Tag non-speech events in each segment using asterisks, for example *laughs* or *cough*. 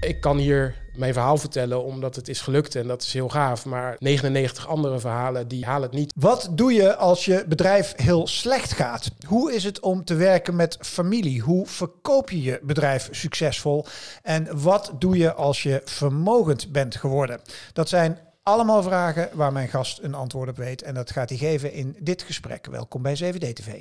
ik kan hier mijn verhaal vertellen omdat het is gelukt en dat is heel gaaf. Maar 99 andere verhalen die halen het niet. Wat doe je als je bedrijf heel slecht gaat? Hoe is het om te werken met familie? Hoe verkoop je je bedrijf succesvol? En wat doe je als je vermogend bent geworden? Dat zijn allemaal vragen waar mijn gast een antwoord op weet. En dat gaat hij geven in dit gesprek. Welkom bij 7 TV.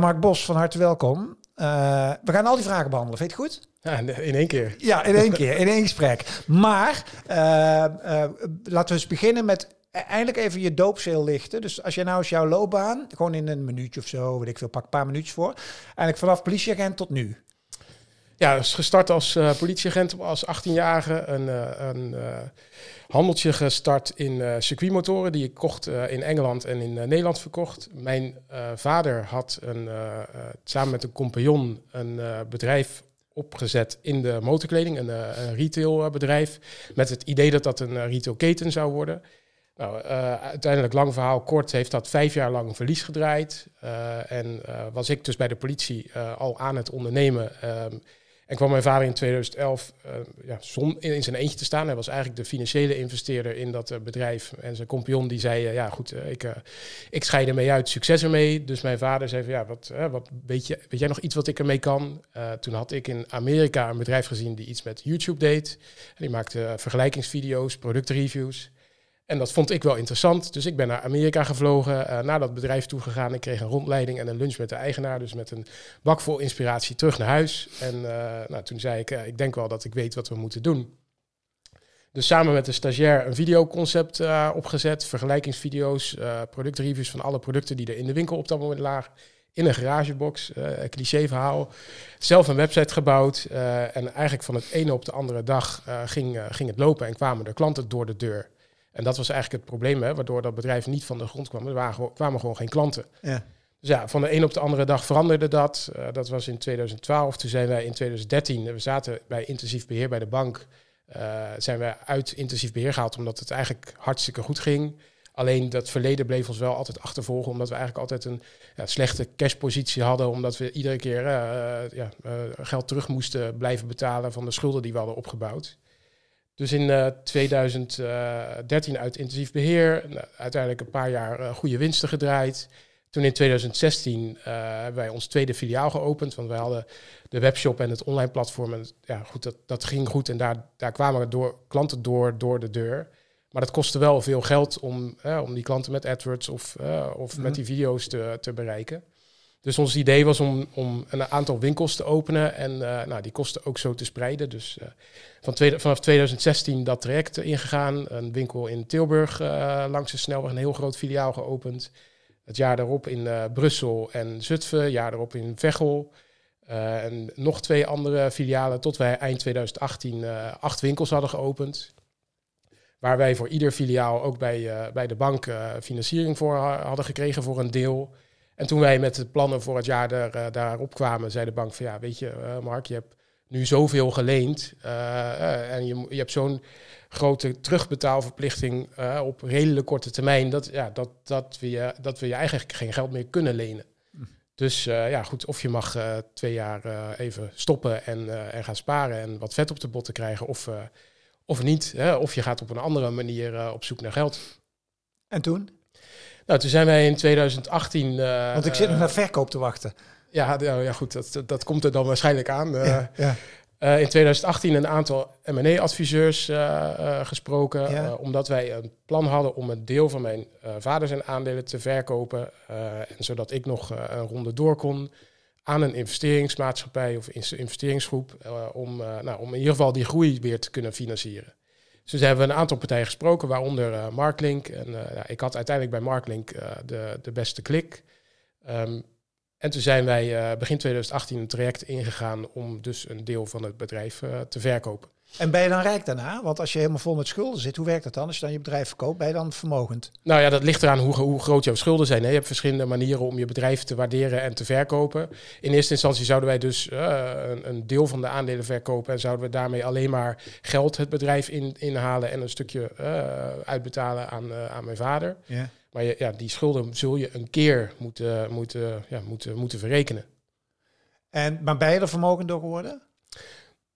Mark Bos, van harte welkom. Eh, we gaan al die vragen behandelen. Vind je het goed? Ja, in één keer. Ja, in één keer, in één gesprek. Maar eh, eh, laten we eens beginnen met e- eindelijk even je doopzeel lichten. Dus als jij nou eens jouw loopbaan, gewoon in een minuutje of zo, weet ik veel, pak een paar minuutjes voor. Eigenlijk vanaf politieagent tot nu. Ja, is dus gestart als eh, politieagent als 18-jarige. Een, een handeltje gestart in circuitmotoren die ik kocht in Engeland en in Nederland verkocht. Mijn vader had een, samen met een compagnon een bedrijf opgezet in de motorkleding, een, eh, retailbedrijf, eh, met het idee dat dat een eh, retailketen zou worden. Nou, uiteindelijk, lang verhaal kort, heeft dat vijf jaar lang verlies gedraaid. en was ik dus bij de politie al aan het ondernemen. Ehm, en kwam mijn vader in 2011 uh, eh, ja, in zijn eentje te staan. Hij was eigenlijk de financiële investeerder in dat eh, bedrijf. En zijn kompion die zei, eh, ja goed, ik, ik scheid ermee uit, succes ermee. Dus mijn vader zei van, ja, wat, wat weet, je, weet jij nog iets wat ik ermee kan? toen had ik in Amerika een bedrijf gezien die iets met YouTube deed. En die maakte vergelijkingsvideo's, productreviews. En dat vond ik wel interessant. Dus ik ben naar Amerika gevlogen, eh, naar dat bedrijf toegegaan. Ik kreeg een rondleiding en een lunch met de eigenaar. Dus met een bak vol inspiratie terug naar huis. En eh, nou, toen zei ik, eh, ik denk wel dat ik weet wat we moeten doen. Dus samen met de stagiair een videoconcept opgezet. Vergelijkingsvideo's, productreviews van alle producten die er in de winkel op dat moment lagen in een garagebox, uh, cliché verhaal. Zelf een website gebouwd. en eigenlijk van het ene op de andere dag ging, ging het lopen en kwamen er klanten door de deur. En dat was eigenlijk het probleem, hè, waardoor dat bedrijf niet van de grond kwam. Er waren, kwamen gewoon geen klanten. Ja. Dus ja, van de een op de andere dag veranderde dat. Eh, dat was in 2012. Toen zijn wij in 2013, eh, we zaten bij intensief beheer bij de bank, eh, zijn we uit intensief beheer gehaald omdat het eigenlijk hartstikke goed ging. Alleen dat verleden bleef ons wel altijd achtervolgen, omdat we eigenlijk altijd een ja, slechte cashpositie hadden, omdat we iedere keer ja, geld terug moesten blijven betalen van de schulden die we hadden opgebouwd. Dus in 2013 eh, eh, uit intensief beheer, eh, uiteindelijk een paar jaar goede winsten gedraaid. Toen in 2016 hebben wij ons tweede filiaal geopend, want wij hadden de webshop en het online platform. En ja, goed, dat, dat ging goed en daar, daar kwamen door, klanten door, door de deur. Maar dat kostte wel veel geld om, om die klanten met AdWords of, of met mhm. die video's te, te bereiken. Dus ons idee was om, om een aantal winkels te openen en eh, nou, die kosten ook zo te spreiden. Dus eh, van tweede, vanaf 2016 dat traject ingegaan. Een winkel in Tilburg eh, langs de snelweg, een heel groot filiaal geopend. Het jaar daarop in Brussel en Zutphen, het jaar daarop in Veghel. en nog twee andere filialen tot wij eind 2018 acht winkels hadden geopend. Waar wij voor ieder filiaal ook bij, bij de bank financiering voor hadden gekregen voor een deel. En toen wij met de plannen voor het jaar daar, eh, daarop kwamen, zei de bank van ja, weet je, eh, Mark, je hebt nu zoveel geleend eh, en je, je hebt zo'n grote terugbetaalverplichting op redelijk korte termijn, dat, ja, dat, dat, we je, dat we je eigenlijk geen geld meer kunnen lenen. Hm. Dus ja, goed, of je mag twee jaar even stoppen en, en gaan sparen en wat vet op de botten krijgen, of, of niet. Hè? Of je gaat op een andere manier op zoek naar geld. En toen? Nou, toen zijn wij in 2018... Eh, Want ik zit nog eh, naar verkoop te wachten. Ja, oh ja goed, dat, dat, komt er dan waarschijnlijk aan. Ja, eh, ja. Uh, in 2018 een aantal M&E adviseurs gesproken, omdat wij een plan hadden om een deel van mijn vader zijn aandelen te verkopen, en zodat ik nog een ronde door kon aan een investeringsmaatschappij of investeringsgroep, om, nou, om in ieder geval die groei weer te kunnen financieren. Dus hebben we een aantal partijen gesproken, waaronder eh, Marklink. En eh, ik had uiteindelijk bij Marklink eh, de, de beste klik. Ehm, en toen zijn wij begin 2018 een traject ingegaan om dus een deel van het bedrijf te verkopen. En ben je dan rijk daarna? Want als je helemaal vol met schulden zit, hoe werkt dat dan? Als je dan je bedrijf verkoopt, ben je dan vermogend? Nou ja, dat ligt eraan hoe, hoe groot jouw schulden zijn. Je hebt verschillende manieren om je bedrijf te waarderen en te verkopen. In eerste instantie zouden wij dus eh, een, een, deel van de aandelen verkopen en zouden we daarmee alleen maar geld het bedrijf in, inhalen en een stukje eh, uitbetalen aan, eh, aan mijn vader. Maar je, ja, die schulden zul je een keer moeten, moeten, ja, moeten, moeten verrekenen. En, maar ben je er vermogend door geworden?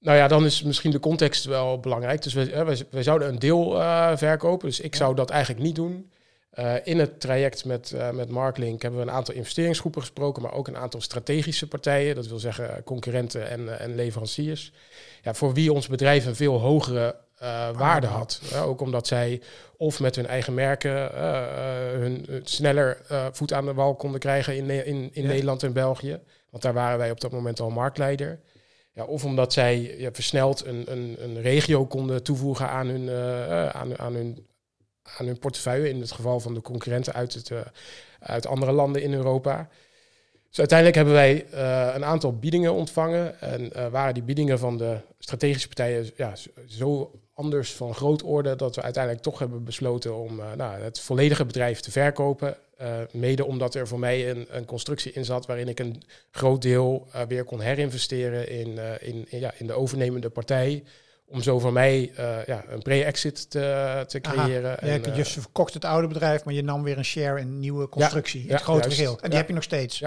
Nou ja, dan is misschien de context wel belangrijk. Dus we, wij, wij, zouden een deel eh, verkopen. Dus ik zou dat eigenlijk niet doen. Eh, in het traject met, uh, met Marklink hebben we een aantal investeringsgroepen gesproken, maar ook een aantal strategische partijen. Dat wil zeggen concurrenten en, en leveranciers. Ja, voor wie ons bedrijf een veel hogere waarde had. ook omdat zij of met hun eigen merken hun sneller voet aan de wal konden krijgen in, in, in Nederland en België. Want daar waren wij op dat moment al marktleider. Ja, of omdat zij versneld een, een, een, regio konden toevoegen aan hun, eh, aan, aan, hun, aan hun portefeuille. In het geval van de concurrenten uit, het, eh, uit andere landen in Europa. Dus uiteindelijk hebben wij eh, een aantal biedingen ontvangen. En waren die biedingen van de strategische partijen ja, zo anders van groot orde dat we uiteindelijk toch hebben besloten om nou, het volledige bedrijf te verkopen. Eh, mede omdat er voor mij een, een, constructie in zat waarin ik een groot deel eh, weer kon herinvesteren eh, in, in, ja, in de overnemende partij. Om zo voor mij ja, een pre-exit te, te creëren. ja, je verkocht het oude bedrijf, maar je nam weer een share in een nieuwe constructie. Ja, het grote geheel. En die heb je nog steeds.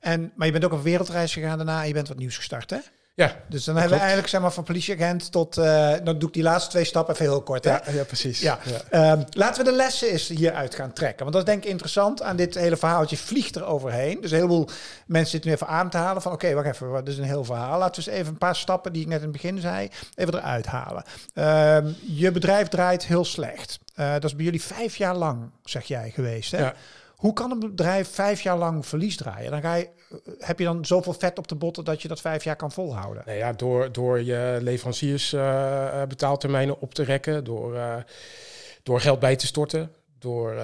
En, maar je bent ook een wereldreis gegaan daarna en je bent wat nieuws gestart, hè? Ja. Dus dan hebben we eigenlijk zeg maar, van politieagent tot... Eh, dan doe ik die laatste twee stappen even heel kort. Hè? Ja, ja, precies. Ja. Ehm, laten we de lessen eens hieruit gaan trekken. Want dat is denk ik interessant aan dit hele verhaaltje vliegt er overheen. Dus een heleboel mensen zitten nu even aan te halen van... oké, wacht even, wat is een heel verhaal. Laten we eens even een paar stappen die ik net in het begin zei... even eruit halen. Ehm, je bedrijf draait heel slecht. Eh, dat is bij jullie vijf jaar lang, zeg jij, geweest. Hè? Ja. Hoe kan een bedrijf vijf jaar lang verlies draaien? Dan ga je, eh, heb je dan zoveel vet op de botten dat je dat vijf jaar kan volhouden? Nou ja, door, door je leveranciers eh, eh, betaaltermijnen op te rekken, door, door geld bij te storten, door,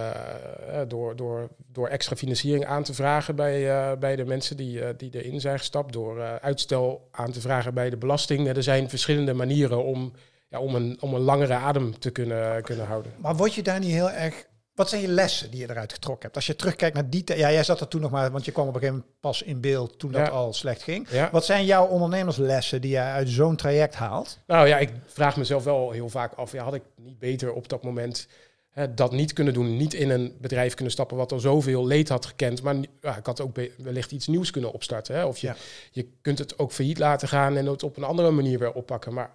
door, door, door extra financiering aan te vragen bij, bij de mensen die, die erin zijn gestapt, door uitstel aan te vragen bij de belasting. Er zijn verschillende manieren om ja, om, een, om een langere adem te kunnen, kunnen houden. Maar word je daar niet heel erg wat zijn je lessen die je eruit getrokken hebt? Als je terugkijkt naar die... Ja, jij zat er toen nog maar... Want je kwam op een gegeven moment pas in beeld toen dat al slecht ging. Wat zijn jouw ondernemerslessen die je uit zo'n traject haalt? Nou ja, ik vraag mezelf wel heel vaak af... Ja, had ik niet beter op dat moment hè, dat niet kunnen doen? Niet in een bedrijf kunnen stappen wat al zoveel leed had gekend. Maar ja, ik had ook wellicht iets nieuws kunnen opstarten. Hè? Of je, je kunt het ook failliet laten gaan en het op een andere manier weer oppakken. Maar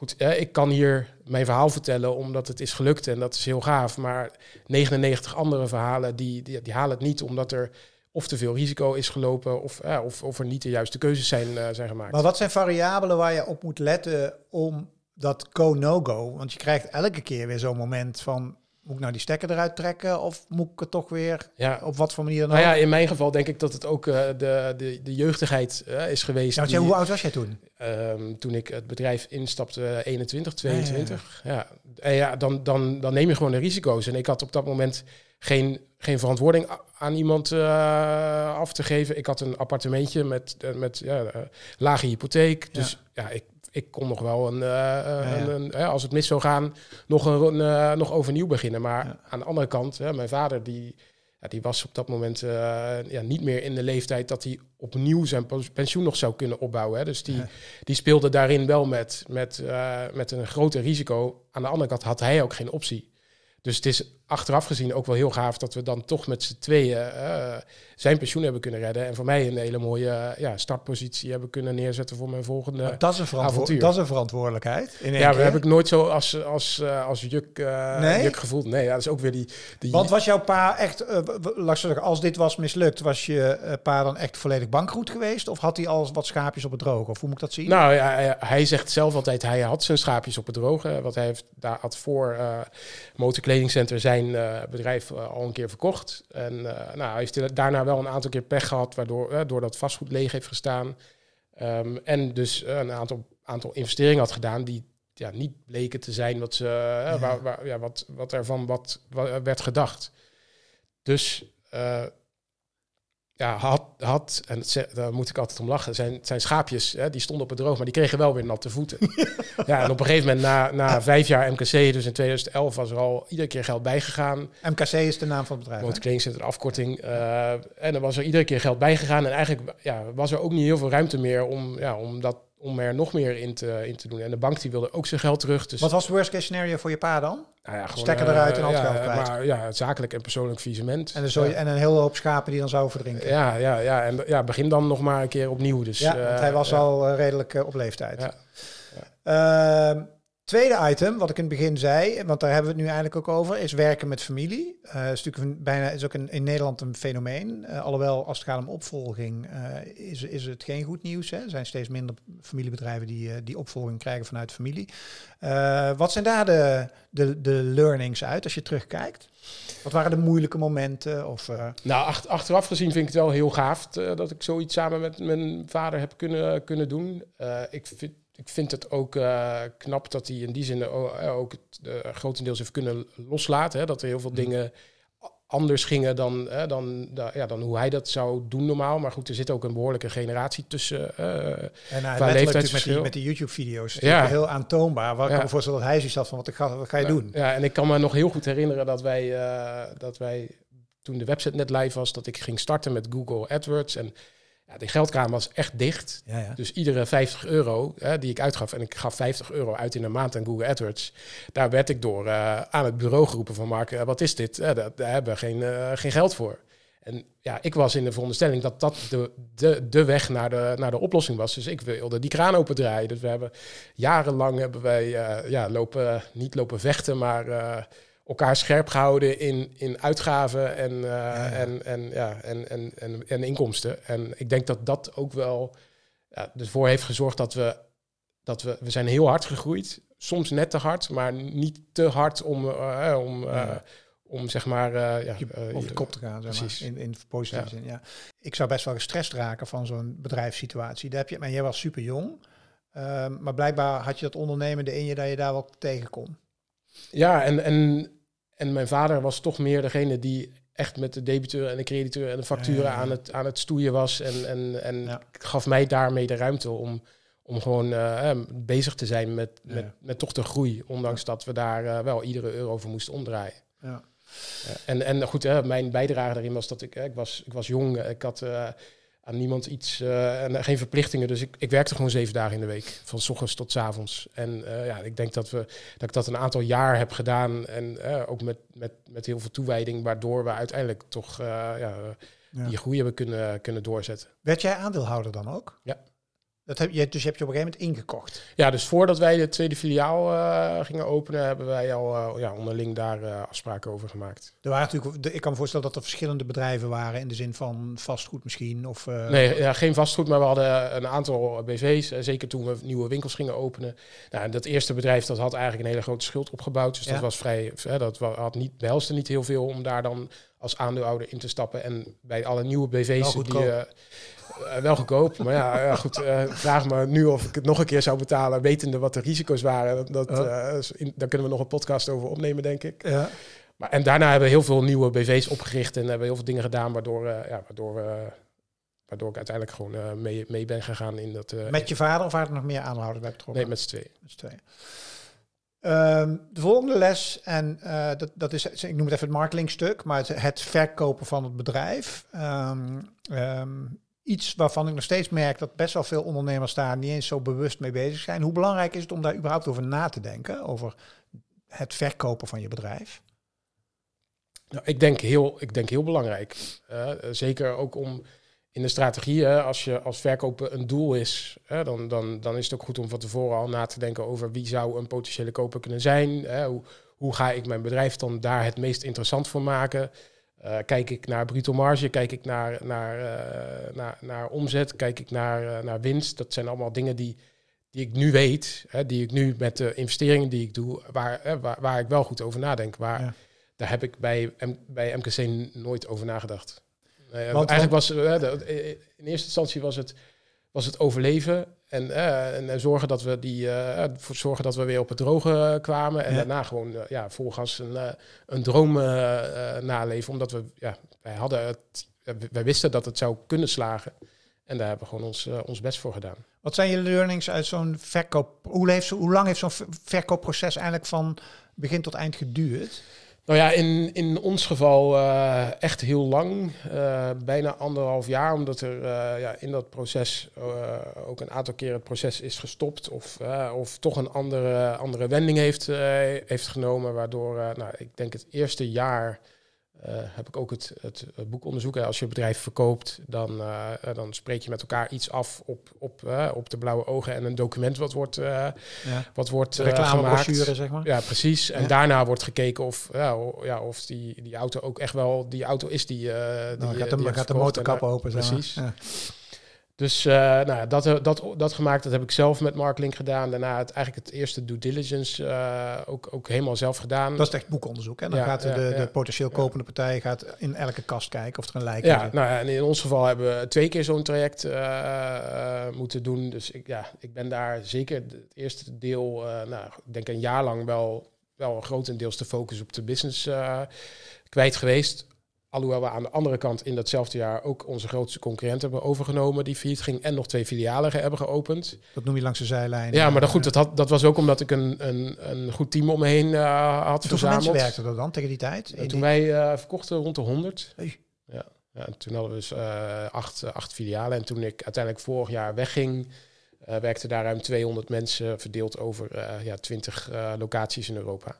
goed, ik kan hier mijn verhaal vertellen omdat het is gelukt en dat is heel gaaf. Maar 99 andere verhalen die, die, halen het niet omdat er of te veel risico is gelopen of, of, of er niet de juiste keuzes zijn, eh, zijn gemaakt. Maar wat zijn variabelen waar je op moet letten om dat go go -no -go? Want je krijgt elke keer weer zo'n moment van moet ik nou die stekker eruit trekken of moet ik het toch weer ja. op wat voor manier dan ook? Nou ja, in mijn geval denk ik dat het ook eh, de, de, de jeugdigheid eh, is geweest. Nou, die, hoe oud was jij toen? Ehm, toen ik het bedrijf instapte, 21, 22. Ja, ja, ja. dan, dan, dan neem je gewoon de risico's. En ik had op dat moment geen, geen verantwoording aan iemand eh, af te geven. Ik had een appartementje met, met lage hypotheek. Dus ja, ik ik kon nog wel een, eh, eh, een als het mis zou gaan, nog, een, eh, nog overnieuw beginnen. Maar aan de andere kant, mijn vader die, die was op dat moment ja, niet meer in de leeftijd dat hij opnieuw zijn pensioen nog zou kunnen opbouwen. Hè. Dus die, die speelde daarin wel met, met, met een groter risico. Aan de andere kant had hij ook geen optie. Dus het is achteraf gezien ook wel heel gaaf dat we dan toch met z'n tweeën eh, zijn pensioen hebben kunnen redden. En voor mij een hele mooie eh, ja, startpositie hebben kunnen neerzetten voor mijn volgende dat is een Dat is een verantwoordelijkheid. ja, dat heb ik nooit zo als, als, eh, als juk, gevoeld. Nee, dat is ook weer die... die... Want was jouw pa echt, als dit was mislukt, was je pa dan echt volledig bankroet geweest? Of had hij al wat schaapjes op het droge? Of hoe moet ik dat zien? Nou ja, hij zegt zelf altijd, hij had zijn schaapjes op het droge. wat hij heeft daar had voor motorkledingcenter zijn eh, bedrijf eh, al een keer verkocht. En eh, nou, hij heeft daarna wel een aantal keer pech gehad, waardoor doordat vastgoed leeg heeft gestaan. Ehm, en dus een aantal, aantal investeringen had gedaan die ja, niet bleken te zijn wat, ze, ja. Waar, ja, wat, wat ervan wat, wat werd gedacht. Dus ja, had, had en daar moet ik altijd om lachen, zijn, zijn schaapjes, hè, die stonden op het droog, maar die kregen wel weer natte voeten. *laughs* ja, en op een gegeven moment, na, na vijf jaar MKC, dus in 2011, was er al iedere keer geld bijgegaan. MKC is de naam van het bedrijf. Woont een afkorting. Eh, en er was er iedere keer geld bijgegaan. En eigenlijk ja, was er ook niet heel veel ruimte meer om, ja, om dat om er nog meer in te, in te doen. En de bank die wilde ook zijn geld terug. Dus Wat was het worst case scenario voor je pa dan? Nou ja, gewoon, eruit en handgeld eh, ja, kwijt. Maar, ja, zakelijk en persoonlijk visement. En, zo, en een hele hoop schapen die dan zou verdrinken. Ja, ja, ja. En ja, begin dan nog maar een keer opnieuw. Dus, ja, want eh, hij was al eh, redelijk op leeftijd. Ehm, Tweede item, wat ik in het begin zei, want daar hebben we het nu eigenlijk ook over, is werken met familie. Uh, is, natuurlijk bijna, is ook in, in Nederland een fenomeen. Uh, alhoewel, als het gaat om opvolging, eh, is, is het geen goed nieuws. Hè? Er zijn steeds minder familiebedrijven die, die opvolging krijgen vanuit familie. wat zijn daar de, de, de learnings uit als je terugkijkt? Wat waren de moeilijke momenten? Of, uh... Nou, achteraf gezien vind ik het wel heel gaaf dat ik zoiets samen met mijn vader heb kunnen, kunnen doen. ik vind ik vind het ook eh, knap dat hij in die zin eh, ook het, eh, grotendeels heeft kunnen loslaten. Hè? Dat er heel veel mm. dingen anders gingen dan, dan, ja, dan hoe hij dat zou doen normaal. Maar goed, er zit ook een behoorlijke generatie tussen. en hij leeft dus Met die, met die YouTube-video's. Ja. Heel aantoonbaar. Waar ik me voorstel dat hij zich zat van, wat ga, wat ga je doen? Ja, en ik kan me nog heel goed herinneren dat wij, dat wij toen de website net live was... dat ik ging starten met Google AdWords en ja, de geldkraan was echt dicht. Ja, ja. Dus iedere 50 euro hè, die ik uitgaf, en ik gaf 50 euro uit in een maand aan Google AdWords, daar werd ik door eh, aan het bureau geroepen van Mark, eh, wat is dit? Eh, daar, hebben we geen, geen geld voor. En ja, ik was in de veronderstelling dat dat de, de, de weg naar de, naar de oplossing was. Dus ik wilde die kraan open draaien. Dus we hebben jarenlang hebben wij ja, lopen, niet lopen vechten, maar elkaar scherp gehouden in, in uitgaven en, eh, en, en, ja, en, en, en, en, inkomsten. En ik denk dat dat ook wel ja, ervoor heeft gezorgd dat we, dat we, we zijn heel hard gegroeid. Soms net te hard, maar niet te hard om, eh, eh, om, om zeg maar... ja, over de kop te gaan, zeg maar, in, in positieve zin. Ja. Ik zou best wel gestrest raken van zo'n bedrijfssituatie. Daar heb je, maar jij was super jong, ehm, maar blijkbaar had je dat ondernemende in je dat je daar wel tegen kon. Ja, en, en en mijn vader was toch meer degene die echt met de debiteur en de crediteur en de facturen aan, het, aan het stoeien was. En, en, en gaf mij daarmee de ruimte om, om gewoon eh, eh, bezig te zijn met, met, met toch de groei. Ondanks dat we daar eh, wel iedere euro voor moesten omdraaien. Ja. En, en goed, hè, mijn bijdrage daarin was dat ik, ik, was, ik was jong, ik had niemand iets eh, en geen verplichtingen. Dus ik, ik werkte gewoon zeven dagen in de week, van s ochtends tot s avonds. En eh, ja, ik denk dat, we, dat ik dat een aantal jaar heb gedaan en eh, ook met, met, met heel veel toewijding, waardoor we uiteindelijk toch ja, ja. die groei hebben kunnen, kunnen doorzetten. Werd jij aandeelhouder dan ook? Ja. Dat heb je, dus hebt je op een gegeven moment ingekocht. Ja, dus voordat wij de tweede filiaal eh, gingen openen, hebben wij al eh, ja, onderling daar eh, afspraken over gemaakt. Er waren natuurlijk, de, ik kan me voorstellen dat er verschillende bedrijven waren in de zin van vastgoed misschien. Of, Nee, ja, geen vastgoed, maar we hadden een aantal BV's. zeker toen we nieuwe winkels gingen openen. Nou, dat eerste bedrijf dat had eigenlijk een hele grote schuld opgebouwd. Dus dat was vrij. dat had niet, behelste niet heel veel om daar dan als aandeelhouder in te stappen. En bij alle nieuwe BV's wel die, uh, wel goedkoop. maar ja, goed, eh, vraag me nu of ik het nog een keer zou betalen, wetende wat de risico's waren. Dat, in, daar kunnen we nog een podcast over opnemen, denk ik. Ja. Maar, en daarna hebben we heel veel nieuwe BV's opgericht en hebben we heel veel dingen gedaan waardoor, ja, waardoor, waardoor ik uiteindelijk gewoon mee, mee ben gegaan in dat. met je vader of waren er nog meer aanhouders bij betrokken? Nee, met twee. Met z'n tweeën. Ehm, de volgende les, en eh, dat, dat is, ik noem het even het marketingstuk, maar het, het verkopen van het bedrijf. Ehm, ehm, iets waarvan ik nog steeds merk dat best wel veel ondernemers daar niet eens zo bewust mee bezig zijn. Hoe belangrijk is het om daar überhaupt over na te denken, over het verkopen van je bedrijf? Nou, ik, denk heel, ik denk heel belangrijk. Eh, zeker ook om in de strategie, hè, als je als verkoper een doel is, hè, dan, dan, dan is het ook goed om van tevoren al na te denken over wie zou een potentiële koper kunnen zijn. Hè, hoe, hoe ga ik mijn bedrijf dan daar het meest interessant voor maken? Eh, kijk ik naar bruto marge, kijk ik naar, naar, eh, naar, naar omzet, kijk ik naar, eh, naar winst. Dat zijn allemaal dingen die, die ik nu weet, hè, die ik nu met de investeringen die ik doe, waar, waar, ik wel goed over nadenk. Waar, Daar heb ik bij, bij MKC nooit over nagedacht. Nee, want, eigenlijk was eh, eh, eh, in eerste instantie was het, was het overleven en, en, zorgen dat we die zorgen dat we weer op het droge kwamen. En daarna gewoon ja, volgens een, een droom naleven. Omdat we ja, wij hadden wij wisten dat het zou kunnen slagen. En daar hebben we gewoon ons, ons best voor gedaan. Wat zijn je learnings uit zo'n verkoop? Hoe, hoe lang heeft zo'n verkoopproces eigenlijk van begin tot eind geduurd? Nou ja, in, in ons geval eh, echt heel lang, eh, bijna anderhalf jaar, omdat er eh, ja, in dat proces ook een aantal keren het proces is gestopt of, of toch een andere, andere wending heeft, heeft genomen, waardoor nou, ik denk het eerste jaar eh, heb ik ook het, het, boek Als je bedrijf verkoopt, dan, eh, eh, dan spreek je met elkaar iets af op, op, op de blauwe ogen en een document wat wordt, ja. wat wordt zeg maar. Ja, precies. En daarna wordt gekeken of, ja, ja, of die, die auto ook echt wel die auto is die. die nou, gaat de, die gaat de motorkap open, zeg Precies. Ja. Dus eh, nou, dat, dat, dat gemaakt, dat heb ik zelf met Marklink gedaan. Daarna het, eigenlijk het eerste due diligence eh, ook, ook helemaal zelf gedaan. Dat is echt boekonderzoek. Hè? Dan gaat de, de potentieel kopende partij gaat in elke kast kijken of er een lijk Ja, nou en in ons geval hebben we twee keer zo'n traject eh, moeten doen. Dus ik, ja, ik ben daar zeker het eerste deel, nou, ik denk een jaar lang wel, wel grotendeels de focus op de business kwijt geweest. Alhoewel we aan de andere kant in datzelfde jaar ook onze grootste concurrent hebben overgenomen, die failliet ging, en nog twee filialen hebben geopend. Dat noem je langs de zijlijn. Ja, maar dat, eh, goed, dat, was ook omdat ik een, een, een goed team om me heen eh, had toen verzameld. Hoeveel mensen werkten er dan tegen die tijd? Eh, toen wij verkochten rond de 100. Ja, ja toen hadden we dus acht, acht filialen. En toen ik uiteindelijk vorig jaar wegging, uh, werkten daar ruim 200 mensen verdeeld over ja, 20 locaties in Europa.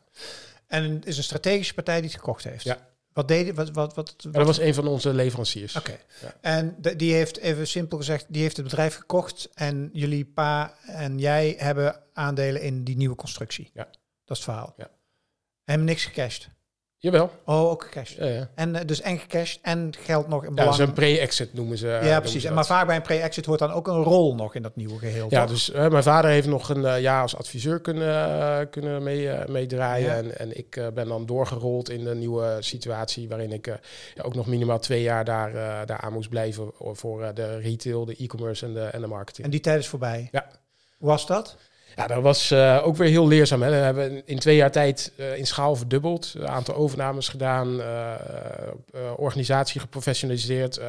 En is een strategische partij die het gekocht heeft? Ja. Wat deed Wat, wat, wat, Dat was een van onze leveranciers. Oké. En die heeft, even simpel gezegd, die heeft het bedrijf gekocht en jullie pa en jij hebben aandelen in die nieuwe constructie. Ja. Dat is het verhaal. Ja. En niks gecashed. Jawel. Oh, ook cash Ja, ja. En eh, dus en gecashed en geld nog in belang. Ja, zo'n pre-exit noemen ze. Eh, ja, precies. en maar vaak bij een pre-exit hoort dan ook een rol nog in dat nieuwe geheel. Ja, dus eh, mijn vader heeft nog een jaar als adviseur kunnen, kunnen meedraaien. en, en ik ben dan doorgerold in de nieuwe situatie waarin ik ook nog minimaal twee jaar daar, daar aan moest blijven voor de retail, de e-commerce en de, en de marketing. En die tijd is voorbij? Ja. Hoe was dat? Ja, dat was eh, ook weer heel leerzaam. Hè. We hebben in twee jaar tijd eh, in schaal verdubbeld. Een aantal overnames gedaan, eh, organisatie geprofessionaliseerd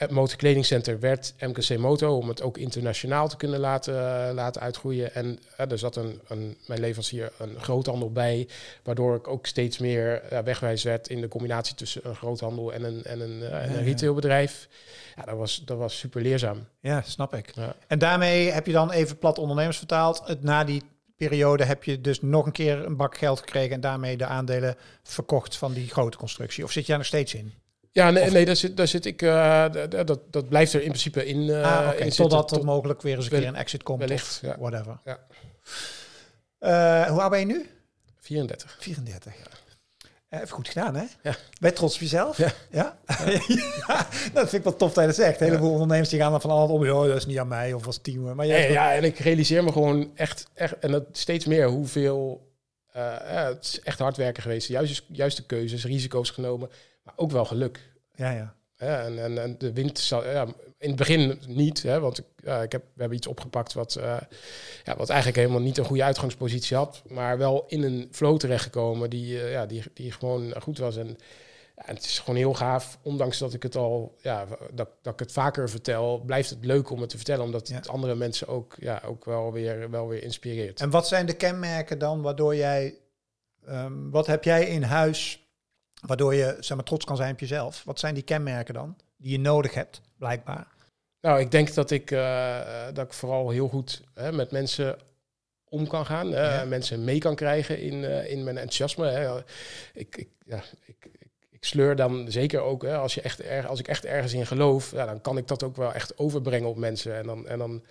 het motorkledingcentrum werd MKC Moto om het ook internationaal te kunnen laten, eh, laten uitgroeien. En eh, er zat een, een, mijn leverancier een groothandel bij, waardoor ik ook steeds meer eh, wegwijs werd in de combinatie tussen een groothandel en een, en een, en een retailbedrijf. Ja, dat was, dat was super leerzaam. Ja, snap ik. En daarmee heb je dan even plat ondernemers vertaald. Het, na die periode heb je dus nog een keer een bak geld gekregen en daarmee de aandelen verkocht van die grote constructie. Of zit je nog steeds in? Ja, nee, nee daar, zit, daar zit ik. Eh, dat, dat blijft er in principe in. Uh, in Totdat tot... mogelijk weer eens een keer een exit komt. Wellicht, of whatever. Ja. Eh, hoe oud ben je nu? 34. 34. Even goed gedaan, hè? Ja. trots op jezelf? *laughs* Ja. dat vind ik wel tof dat je dat zegt. heleboel ondernemers die gaan dan van alles om. Oh, dat is niet aan mij of als team. Maar jij ja, ja, en ik realiseer me gewoon echt, echt en dat steeds meer, hoeveel... het is echt hard werken geweest. Juist, juiste keuzes, risico's genomen. Maar ook wel geluk. Ja, ja. ja en, en, en de wind zal, ja, in het begin niet, hè, want ik, ik heb, we hebben iets opgepakt wat, eh, ja, wat eigenlijk helemaal niet een goede uitgangspositie had, maar wel in een flow terechtgekomen die, eh, ja, die, die gewoon goed was. En, het is gewoon heel gaaf, ondanks dat ik het al, ja, dat, dat ik het vaker vertel, blijft het leuk om het te vertellen, omdat het andere mensen ook, ja, ook wel, weer, wel weer inspireert. En wat zijn de kenmerken dan waardoor jij, ehm, wat heb jij in huis Waardoor je zeg maar, trots kan zijn op jezelf. Wat zijn die kenmerken dan die je nodig hebt, blijkbaar? Nou, ik denk dat ik, eh, eh, dat ik vooral heel goed hè, met mensen om kan gaan. Uh, Mensen mee kan krijgen in, eh, in mijn enthousiasme. Hè. Ik, ik, ja, ik, ik sleur dan zeker ook, hè, als, je echt erg, als ik echt ergens in geloof, ja, dan kan ik dat ook wel echt overbrengen op mensen. En dan, en dan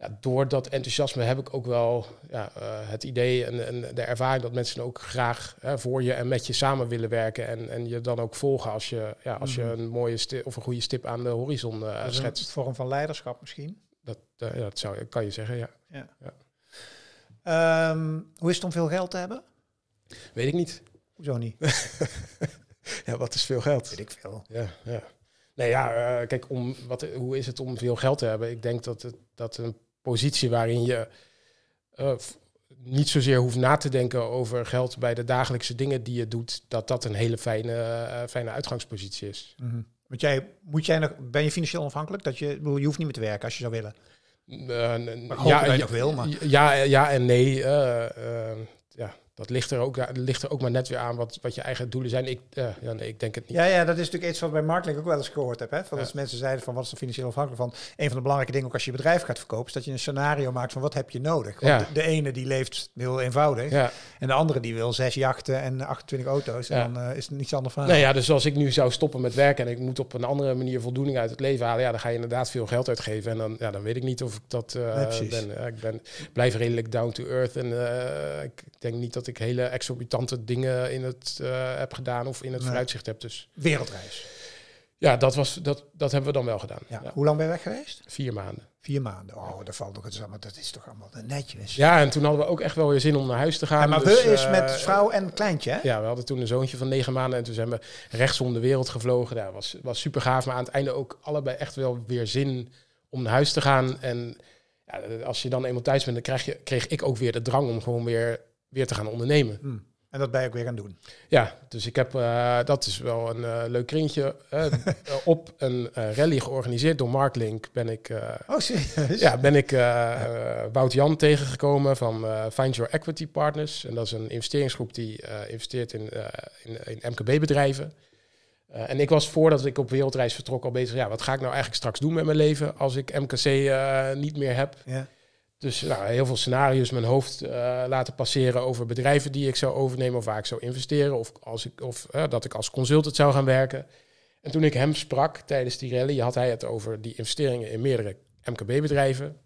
ja, door dat enthousiasme heb ik ook wel ja, eh, het idee en, en, de ervaring dat mensen ook graag voor je en met je samen willen werken. En, en je dan ook volgen als je, ja, als je mhm. een mooie of een goede stip aan de horizon uh, schetst. Een vorm van leiderschap misschien? Dat, eh, dat zou, kan je zeggen, ja. ja. ja. Ehm, hoe is het om veel geld te hebben? Weet ik niet. Hoezo niet? *laughs* ja, wat is veel geld? Weet ik veel. Ja, ja. Nee, ja, kijk, om, wat, hoe is het om veel geld te hebben? Ik denk dat, het, dat een positie waarin je eh, niet zozeer hoeft na te denken over geld bij de dagelijkse dingen die je doet, dat dat een hele fijne, eh, fijne uitgangspositie is. Mhm. Want jij, moet jij nog, ben je financieel onafhankelijk? Dat je, bedoel, je hoeft niet meer te werken als je zou willen. Eh, ja, ja, maar... ja, ja en nee. ja, dat ligt er ook, ja ligt er ook maar net weer aan wat, wat je eigen doelen zijn. Ik, eh, ja, nee, ik denk het niet. Ja, ja, dat is natuurlijk iets wat bij Marklink ook wel eens gehoord heb. Hè? Van Als mensen zeiden van wat is er financieel afhankelijk van. Een van de belangrijke dingen ook als je bedrijf gaat verkopen, is dat je een scenario maakt van wat heb je nodig. Want ja. de, ene die leeft heel eenvoudig. Ja. En de andere die wil zes jachten en 28 auto's. En dan eh, is het niets anders van. Nou ja, dus als ik nu zou stoppen met werken en ik moet op een andere manier voldoening uit het leven halen, ja, dan ga je inderdaad veel geld uitgeven. En dan, ja, dan weet ik niet of ik dat eh, ben. ik ben, blijf redelijk down to earth. En ik denk niet dat ik ik hele exorbitante dingen in het eh, heb gedaan of in het vooruitzicht heb. Dus. Wereldreis. Ja, dat, was, dat, dat hebben we dan wel gedaan. Ja. Hoe lang ben je weg geweest? Vier maanden. Vier maanden. Oh, daar valt toch het maar dat is toch allemaal netjes. Ja, en toen hadden we ook echt wel weer zin om naar huis te gaan. maar dus, we is met eh, vrouw en kleintje. Hè? Ja, we hadden toen een zoontje van negen maanden en toen zijn we rechtsom de wereld gevlogen. Dat was, was super gaaf, maar aan het einde ook allebei echt wel weer zin om naar huis te gaan. En ja, als je dan eenmaal thuis bent, dan krijg je, kreeg ik ook weer de drang om gewoon weer weer te gaan ondernemen. Hmm. En dat ben je ook weer gaan doen. Ja, dus ik heb, eh, dat is wel een eh, leuk kringetje *laughs* op een eh, rally georganiseerd door Mark ben ik... oh, Ja, ben ik Wout Jan tegengekomen van Find Your Equity Partners. En dat is een investeringsgroep die investeert in, in, in MKB-bedrijven. en ik was voordat ik op wereldreis vertrok al bezig... Ja, wat ga ik nou eigenlijk straks doen met mijn leven als ik MKC niet meer heb? Dus nou, heel veel scenario's mijn hoofd eh, laten passeren over bedrijven die ik zou overnemen of waar ik zou investeren of, als ik, of dat ik als consultant zou gaan werken. En toen ik hem sprak tijdens die rally, had hij het over die investeringen in meerdere MKB-bedrijven.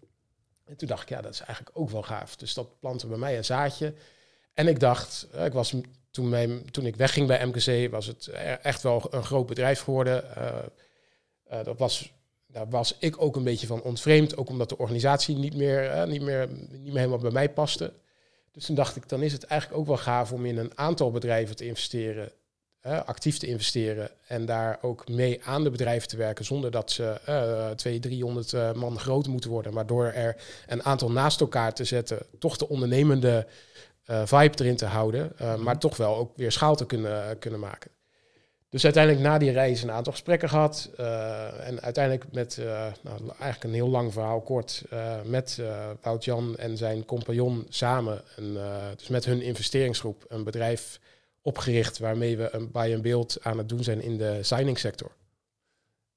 En toen dacht ik, ja, dat is eigenlijk ook wel gaaf. Dus dat plantte bij mij een zaadje. En ik dacht, eh, ik was, toen, toen ik wegging bij MKC, was het e-, echt wel een groot bedrijf geworden. Eh, dat was daar was ik ook een beetje van ontvreemd. Ook omdat de organisatie niet meer, eh, niet meer, niet meer helemaal bij mij paste. Dus toen dacht ik, dan is het eigenlijk ook wel gaaf om in een aantal bedrijven te investeren. Eh, actief te investeren en daar ook mee aan de bedrijven te werken. Zonder dat ze uh, 200, 300 man groot moeten worden. Maar door er een aantal naast elkaar te zetten, toch de ondernemende eh, vibe erin te houden. Mhm. maar toch wel ook weer schaal te kunnen, kunnen maken. Dus uiteindelijk na die reis een aantal gesprekken gehad. Eh, en uiteindelijk met, eh, nou, eigenlijk een heel lang verhaal kort, eh, met Wout-Jan en zijn compagnon samen, een, dus met hun investeringsgroep, een bedrijf opgericht waarmee we een buy-and-build aan het doen zijn in de signing sector.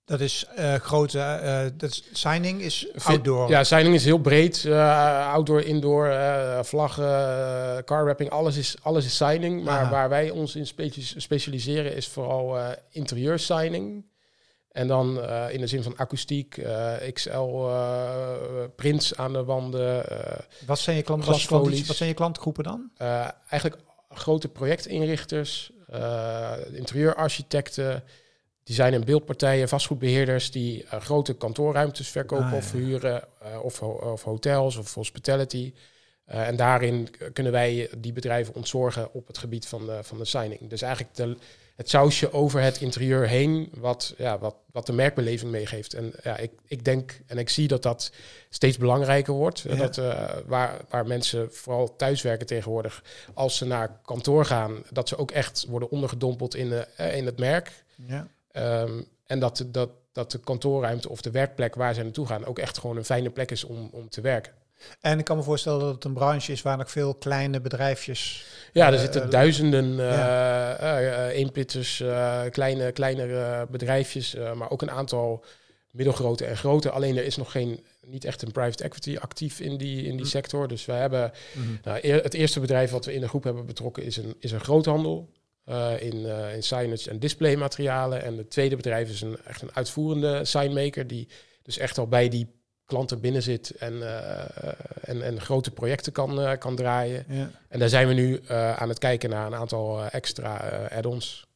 Dat is eh, grote. Uh, dat is, signing is outdoor. Ja, signing is heel breed. Eh, outdoor, indoor, vlaggen, car wrapping, alles is, alles is signing. Maar waar wij ons in specialiseren is vooral interieur signing. En dan in de zin van akoestiek, XL prints aan de wanden. wat, zijn je klant, wat, wat zijn je klantgroepen dan? eigenlijk grote projectinrichters, interieurarchitecten die zijn in beeldpartijen, vastgoedbeheerders die eh, grote kantoorruimtes verkopen ah, of verhuren, eh, of, of, hotels of hospitality. Eh, en daarin kunnen wij die bedrijven ontzorgen op het gebied van, de, van de signing. Dus eigenlijk de, het sausje over het interieur heen, wat, ja, wat, wat de merkbeleving meegeeft. En ja, ik, ik denk en ik zie dat dat steeds belangrijker wordt. Dat, waar, waar mensen vooral thuiswerken tegenwoordig, als ze naar kantoor gaan, dat ze ook echt worden ondergedompeld in, de, in het merk. Ja. Ehm, en dat, dat, dat de kantoorruimte of de werkplek waar zij naartoe gaan ook echt gewoon een fijne plek is om, om te werken. En ik kan me voorstellen dat het een branche is waar nog veel kleine bedrijfjes. Ja, er eh, zitten duizenden uh, eh, inplitters, eh, kleine, kleinere bedrijfjes, maar ook een aantal middelgrote en grote. Alleen er is nog geen, niet echt een private equity actief in die, in die mm. sector. Dus we hebben, mm-hmm. nou, het eerste bedrijf wat we in de groep hebben betrokken is een, is een groothandel. Eh, in, eh, in signage en displaymaterialen. En het tweede bedrijf is een, echt een uitvoerende signmaker, die dus echt al bij die klanten binnen zit en, eh, en, en grote projecten kan, kan draaien. Ja. En daar zijn we nu aan het kijken naar een aantal extra add-ons.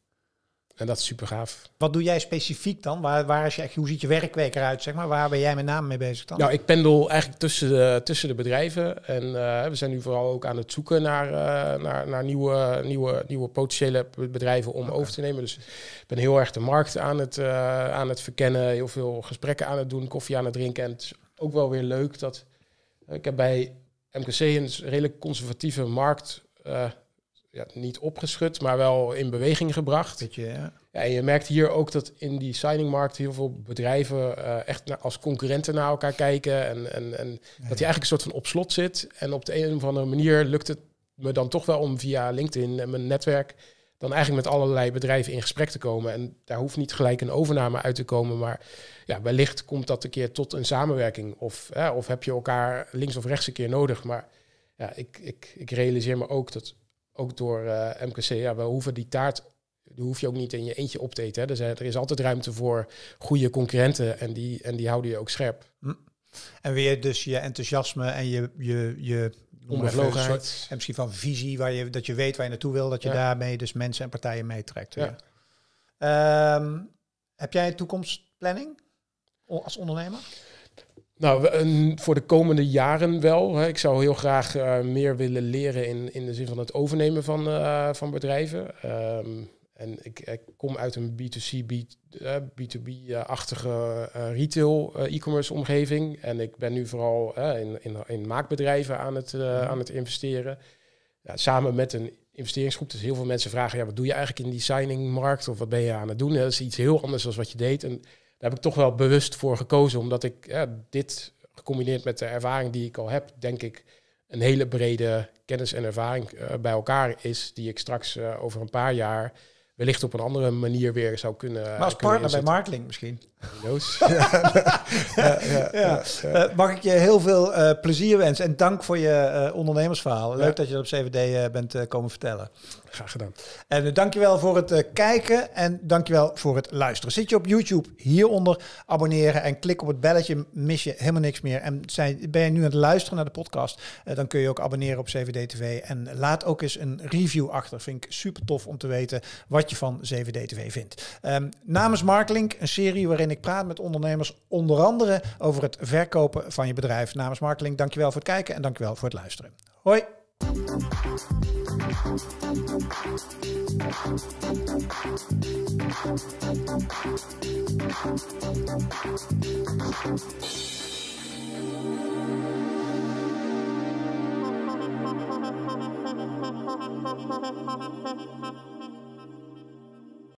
En dat is super gaaf. Wat doe jij specifiek dan? Waar, waar is je, hoe ziet je werkweek eruit? Zeg maar? Waar ben jij met name mee bezig dan? Nou, ik pendel eigenlijk tussen de, tussen de bedrijven. En eh, we zijn nu vooral ook aan het zoeken naar, eh, naar, naar nieuwe, nieuwe, nieuwe potentiële bedrijven om over te nemen. Dus ik ben heel erg de markt aan het, eh, aan het verkennen. Heel veel gesprekken aan het doen, koffie aan het drinken. En het is ook wel weer leuk dat... ik heb bij MKC een redelijk conservatieve markt ja, niet opgeschud, maar wel in beweging gebracht. ja. en je merkt hier ook dat in die signingmarkt heel veel bedrijven eh, echt als concurrenten naar elkaar kijken. En, en, en dat je eigenlijk een soort van op slot zit. En op de een of andere manier lukt het me dan toch wel om via LinkedIn en mijn netwerk dan eigenlijk met allerlei bedrijven in gesprek te komen. En daar hoeft niet gelijk een overname uit te komen. Maar ja, wellicht komt dat een keer tot een samenwerking. Of, hè, of heb je elkaar links of rechts een keer nodig. Maar ja, ik, ik, ik realiseer me ook dat ook door uh, eh, MKC, ja, we hoeven die taart, die hoef je ook niet in je eentje op te eten. Hè. Dus, eh, er is altijd ruimte voor goede concurrenten en die, en die houden je ook scherp. Hm. En weer dus je enthousiasme en je, je, je onbevlogenheid. En misschien van visie, waar je, dat je weet waar je naartoe wil, dat je daarmee dus mensen en partijen meetrekt. Ehm, heb jij een toekomstplanning als ondernemer? Nou, voor de komende jaren wel. Ik zou heel graag eh, meer willen leren in, in de zin van het overnemen van, eh, van bedrijven. Ehm, en ik, ik, kom uit een B2C, B2B-achtige eh, retail e-commerce omgeving. En ik ben nu vooral in, in, in, maakbedrijven aan het, mhm. aan het investeren. Ja, samen met een investeringsgroep. Dus heel veel mensen vragen, ja, wat doe je eigenlijk in die signingmarkt? Of wat ben je aan het doen? Dat is iets heel anders dan wat je deed. En daar heb ik toch wel bewust voor gekozen, omdat ik dit gecombineerd met de ervaring die ik al heb, denk ik een hele brede kennis en ervaring eh, bij elkaar is, die ik straks eh, over een paar jaar wellicht op een andere manier weer zou kunnen. Maar als partner bij marketing misschien. *laughs* Eh, mag ik je heel veel eh, plezier wensen en dank voor je eh, ondernemersverhaal. Leuk dat je dat op CVD bent komen vertellen. Graag gedaan. En dankjewel voor het kijken en dankjewel voor het luisteren. Zit je op YouTube hieronder, abonneren en klik op het belletje, mis je helemaal niks meer. En zijn, ben je nu aan het luisteren naar de podcast, dan kun je ook abonneren op CVD TV. En laat ook eens een review achter. Vind ik super tof om te weten wat je van CVD TV vindt. Um, namens Marklink, een serie waarin ik praat met ondernemers onder andere over het verkopen van je bedrijf. Namens Markeling. dankjewel voor het kijken en dankjewel voor het luisteren. Hoi!